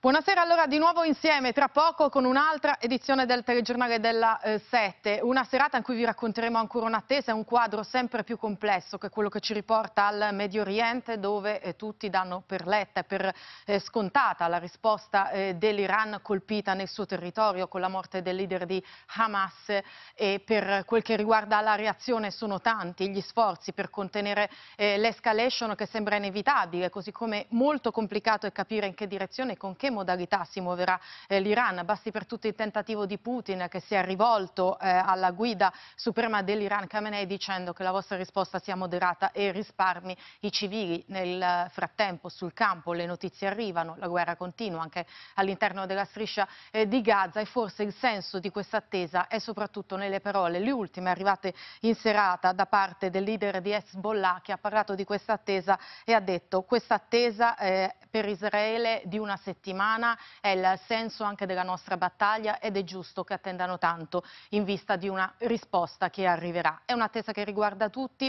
Buonasera allora di nuovo insieme tra poco con un'altra edizione del telegiornale della eh, 7, una serata in cui vi racconteremo ancora un'attesa e un quadro sempre più complesso che quello che ci riporta al Medio Oriente dove eh, tutti danno per letta e per eh, scontata la risposta eh, dell'Iran colpita nel suo territorio con la morte del leader di Hamas e per quel che riguarda la reazione sono tanti gli sforzi per contenere eh, l'escalation che sembra inevitabile così come molto complicato è capire in che direzione e con che che modalità si muoverà eh, l'Iran. Basti per tutto il tentativo di Putin che si è rivolto eh, alla guida suprema dell'Iran Khamenei dicendo che la vostra risposta sia moderata e risparmi i civili. Nel eh, frattempo sul campo le notizie arrivano, la guerra continua anche all'interno della striscia eh, di Gaza e forse il senso di questa attesa è soprattutto nelle parole, le ultime arrivate in serata da parte del leader di Hezbollah che ha parlato di questa attesa e ha detto questa attesa eh, per Israele di una settimana settimana è il senso anche della nostra battaglia ed è giusto che attendano tanto in vista di una risposta che arriverà. È un'attesa che riguarda tutti,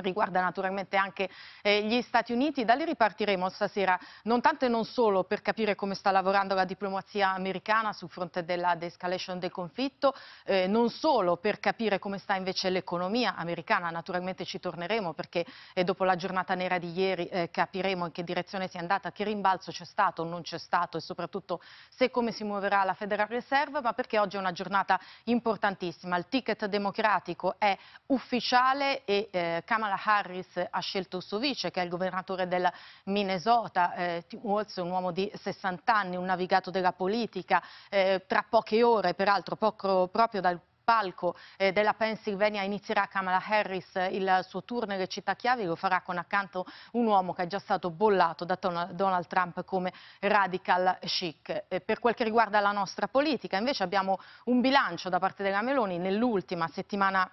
riguarda naturalmente anche eh, gli Stati Uniti. Da lì ripartiremo stasera, non tanto e non solo per capire come sta lavorando la diplomazia americana sul fronte della de-escalation del conflitto, eh, non solo per capire come sta invece l'economia americana, naturalmente ci torneremo perché eh, dopo la giornata nera di ieri eh, capiremo in che direzione si è andata, che rimbalzo c'è stato, o non c'è stato e soprattutto se come si muoverà la Federal Reserve, ma perché oggi è una giornata importantissima. Il ticket democratico è ufficiale e Camera eh, Kamala Harris ha scelto il suo vice, che è il governatore del Minnesota, eh, Tim Walz, un uomo di 60 anni, un navigato della politica, eh, tra poche ore, peraltro, poco, proprio dal palco eh, della Pennsylvania inizierà Kamala Harris il suo tour nelle città chiavi, lo farà con accanto un uomo che è già stato bollato da Donald Trump come radical chic. E per quel che riguarda la nostra politica invece abbiamo un bilancio da parte della Meloni nell'ultima settimana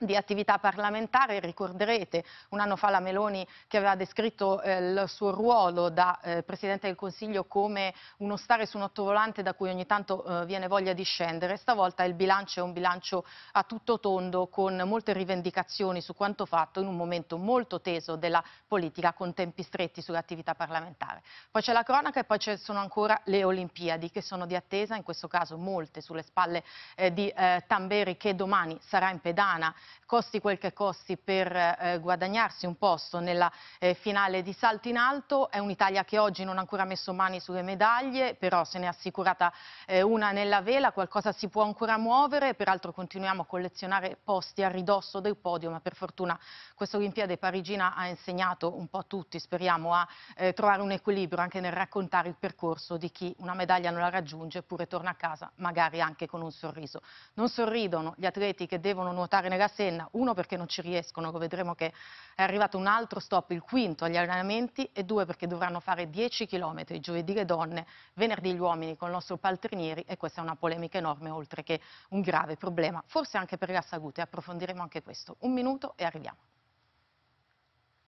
di attività parlamentare, ricorderete un anno fa la Meloni che aveva descritto eh, il suo ruolo da eh, Presidente del Consiglio come uno stare su un ottovolante da cui ogni tanto eh, viene voglia di scendere, stavolta il bilancio è un bilancio a tutto tondo con molte rivendicazioni su quanto fatto in un momento molto teso della politica con tempi stretti sull'attività parlamentare. Poi c'è la cronaca e poi ci sono ancora le Olimpiadi che sono di attesa, in questo caso molte sulle spalle eh, di eh, Tamberi che domani sarà in pedana costi quel che costi per eh, guadagnarsi un posto nella eh, finale di salto in alto. È un'Italia che oggi non ha ancora messo mani sulle medaglie, però se ne è assicurata eh, una nella vela, qualcosa si può ancora muovere, peraltro continuiamo a collezionare posti a ridosso del podio, ma per fortuna questa Olimpiade parigina ha insegnato un po' a tutti, speriamo, a eh, trovare un equilibrio anche nel raccontare il percorso di chi una medaglia non la raggiunge eppure torna a casa magari anche con un sorriso. Non sorridono gli atleti che devono nuotare nella Senna, uno perché non ci riescono, vedremo che è arrivato un altro stop, il quinto agli allenamenti, e due perché dovranno fare 10 km giovedì le donne, venerdì gli uomini con il nostro Paltrinieri e questa è una polemica enorme oltre che un grave problema, forse anche per la salute, approfondiremo anche questo. Un minuto e arriviamo.